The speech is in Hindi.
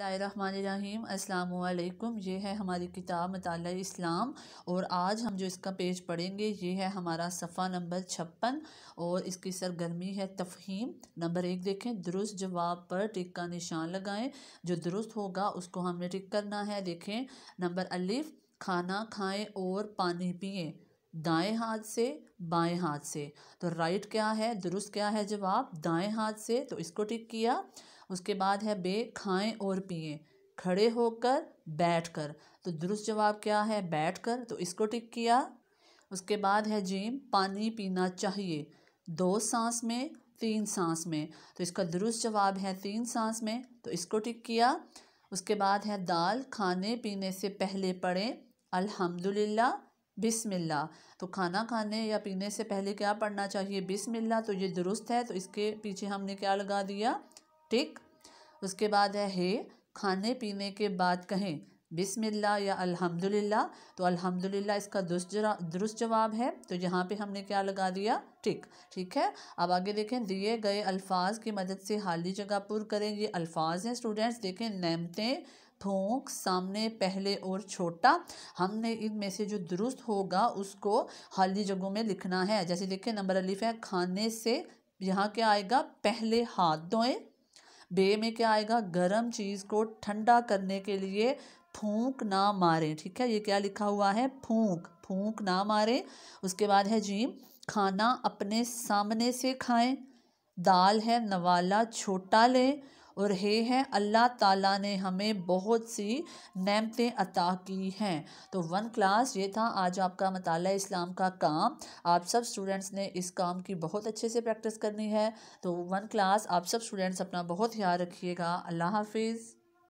अस्सलाम ये है हमारी किताब मताल इस्लाम और आज हम जो इसका पेज पढ़ेंगे ये है हमारा सफ़ा नंबर छप्पन और इसकी सरगर्मी है तफहीम नंबर एक देखें दुरुस्त जवाब पर टिक का निशान लगाएं जो दुरुस्त होगा उसको हमने टिक करना है देखें नंबर अलिफ खाना खाएं और पानी पिए दाएं हाथ से बाएं हाथ से तो राइट क्या है दुरुस्त क्या है जवाब दाएं हाथ से तो इसको टिक किया उसके बाद है बे खाएं और पिए खड़े होकर बैठकर तो दुरुस्त जवाब क्या है बैठकर तो इसको टिक किया उसके बाद है जीम पानी पीना चाहिए दो सांस में तीन सांस में तो इसका दुरुस्त जवाब है तीन सांस में तो इसको टिक किया उसके बाद है दाल खाने पीने से पहले पढ़ें अल्हम्दुलिल्लाह बिस्मिल्लाह तो खाना खाने या पीने से पहले क्या पढ़ना चाहिए बिस्मिल्लाह तो ये दुरुस्त है तो इसके पीछे हमने क्या लगा दिया ठीक उसके बाद है हे खाने पीने के बाद कहें बिस्मिल्लाह या अल्हम्दुलिल्लाह तो अल्हम्दुलिल्लाह इसका दुरुस्त दुरुस्त जवाब है तो यहाँ पे हमने क्या लगा दिया टिक ठीक है अब आगे देखें दिए गए अल्फाज की मदद से हाली जगह पुर करें ये अल्फाज हैं स्टूडेंट्स देखें नमतें थोंक सामने पहले और छोटा हमने इनमें से जो दुरुस्त होगा उसको हाली जगहों में लिखना है जैसे देखें नंबर अलिफ है खाने से यहाँ क्या आएगा पहले हाथ धोएं बे में क्या आएगा गर्म चीज़ को ठंडा करने के लिए फूंक ना मारें ठीक है ये क्या लिखा हुआ है फूंक फूंक ना मारें उसके बाद है जी खाना अपने सामने से खाएं दाल है नवाला छोटा लें और हे हैं अल्लाह ताला ने हमें बहुत सी नमतें अता की हैं तो वन क्लास ये था आज आपका मताल इस्लाम का काम आप सब स्टूडेंट्स ने इस काम की बहुत अच्छे से प्रैक्टिस करनी है तो वन क्लास आप सब स्टूडेंट्स अपना बहुत ख्याल रखिएगा अल्लाह हाफिज़